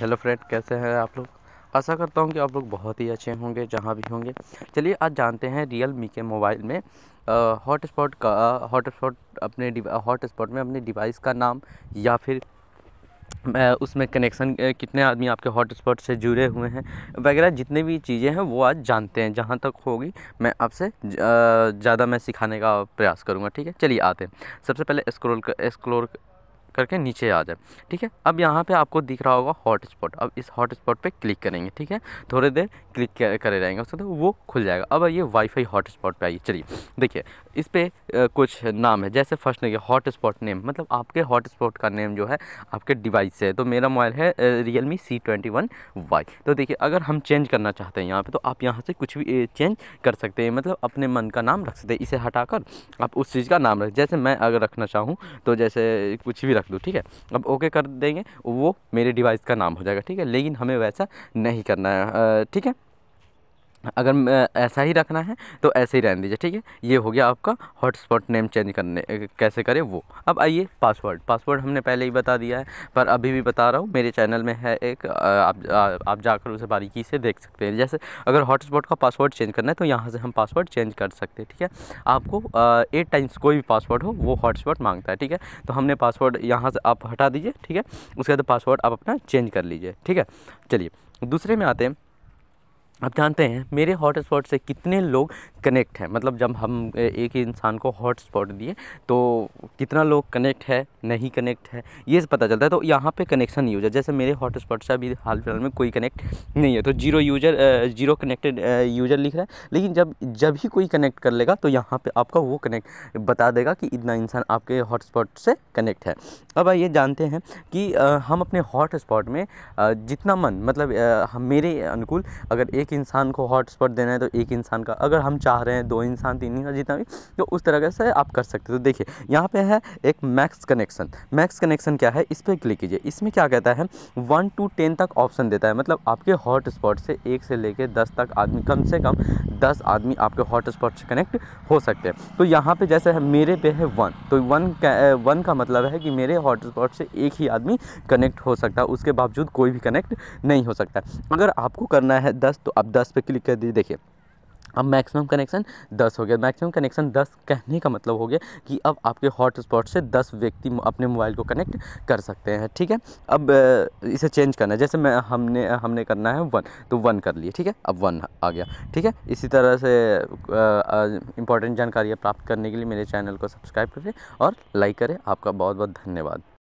hello friend कैसे हैं आप लोग आशा करता हूँ कि आप लोग बहुत ही अच्छे होंगे जहाँ भी होंगे चलिए आज जानते हैं रियल मी के मोबाइल में हॉटस्पॉट का हॉटस्पॉट अपने हॉटस्पॉट में अपने डिवाइस का नाम या फिर उसमें कनेक्शन कितने आदमी आपके हॉटस्पॉट से जुड़े हुए हैं वगैरह जितने भी चीज़ें हैं वो आज जानते हैं जहाँ तक होगी मैं आपसे ज़्यादा मैं सिखाने का प्रयास करूँगा ठीक है चलिए आते हैं सबसे पहले स्क्रोल स्क्रोल करके नीचे आ जाए ठीक है अब यहाँ पे आपको दिख रहा होगा हॉट स्पॉट अब इस हॉट स्पॉट पर क्लिक करेंगे ठीक है थोड़ी देर क्लिक करे रहेंगे उसके बाद तो वो खुल जाएगा अब ये वाईफाई हॉट स्पॉट पर आइए चलिए देखिए इस पर कुछ नाम है जैसे फर्स्ट नहीं हॉट स्पॉट नेम मतलब आपके हॉट स्पॉट का नेम जो है आपके डिवाइस से है तो मेरा मोबाइल है Realme C twenty one Y तो देखिए अगर हम चेंज करना चाहते हैं यहाँ पे तो आप यहाँ से कुछ भी चेंज कर सकते हैं मतलब अपने मन का नाम रख सकते हैं इसे हटाकर आप उस चीज़ का नाम रख जैसे मैं अगर रखना चाहूँ तो जैसे कुछ भी रख रख लूँ ठीक है अब ओके कर देंगे वो मेरे डिवाइस का नाम हो जाएगा ठीक है लेकिन हमें वैसा नहीं करना है ठीक है अगर ऐसा ही रखना है तो ऐसे ही रहने दीजिए ठीक है ये हो गया आपका हॉटस्पॉट नेम चेंज करने कैसे करें वो अब आइए पासवर्ड पासवर्ड हमने पहले ही बता दिया है पर अभी भी बता रहा हूँ मेरे चैनल में है एक आप आप जाकर उसे बारीकी से देख सकते हैं जैसे अगर हॉटस्पॉट का पासवर्ड चेंज करना है तो यहाँ से हम पासवर्ड चेंज कर सकते हैं ठीक है आपको एट टाइम्स कोई भी पासवर्ड हो वो हॉटस्पॉट मांगता है ठीक है तो हमने पासवर्ड यहाँ से आप हटा दीजिए ठीक है उसके बाद पासवर्ड आप अपना चेंज कर लीजिए ठीक है चलिए दूसरे में आते हैं आप जानते हैं मेरे हॉटस्पॉट से कितने लोग कनेक्ट हैं मतलब जब हम एक ही इंसान को हॉटस्पॉट दिए तो कितना लोग कनेक्ट है नहीं कनेक्ट है ये पता चलता है तो यहाँ पे कनेक्शन यूजर जैसे मेरे हॉटस्पॉट से अभी हाल फिलहाल में कोई कनेक्ट नहीं है तो zero user zero connected user लिख रहा है लेकिन जब जब ही कोई कनेक्ट कर लेगा तो यहाँ पर आपका वो कनेक्ट बता देगा कि इतना इंसान आपके हॉटस्पॉट से कनेक्ट है अब आइए जानते हैं कि हम अपने हॉटस्पॉट में जितना मन मतलब मेरे अनुकूल अगर एक इंसान को हॉटस्पॉट देना है तो एक इंसान का अगर हम चाह रहे हैं दो इंसान तीन इंसान जितना भी तो उस तरह से आप कर सकते हो तो देखिए यहाँ पे है एक मैक्स कनेक्शन मैक्स कनेक्शन क्या है इस पर क्लिक कीजिए इसमें क्या कहता है वन टू टेन तक ऑप्शन देता है मतलब आपके हॉटस्पॉट से एक से लेकर दस तक आदमी कम से कम दस आदमी आपके हॉटस्पॉट से कनेक्ट हो सकते हैं तो यहाँ पर जैसे है मेरे पे है वन तो वन वन का मतलब है कि मेरे हॉटस्पॉट से एक ही आदमी कनेक्ट हो सकता है उसके बावजूद कोई भी कनेक्ट नहीं हो सकता अगर आपको करना है दस तो अब दस पे क्लिक कर दीजिए देखिए अब मैक्सिमम कनेक्शन दस हो गया मैक्सिमम कनेक्शन दस कहने का मतलब हो गया कि अब आपके हॉटस्पॉट से दस व्यक्ति अपने मोबाइल को कनेक्ट कर सकते हैं ठीक है अब इसे चेंज करना है जैसे मैं हमने हमने करना है वन तो वन कर लिए ठीक है अब वन आ गया ठीक है इसी तरह से इंपॉर्टेंट जानकारियाँ प्राप्त करने के लिए मेरे चैनल को सब्सक्राइब करें और लाइक करें आपका बहुत बहुत धन्यवाद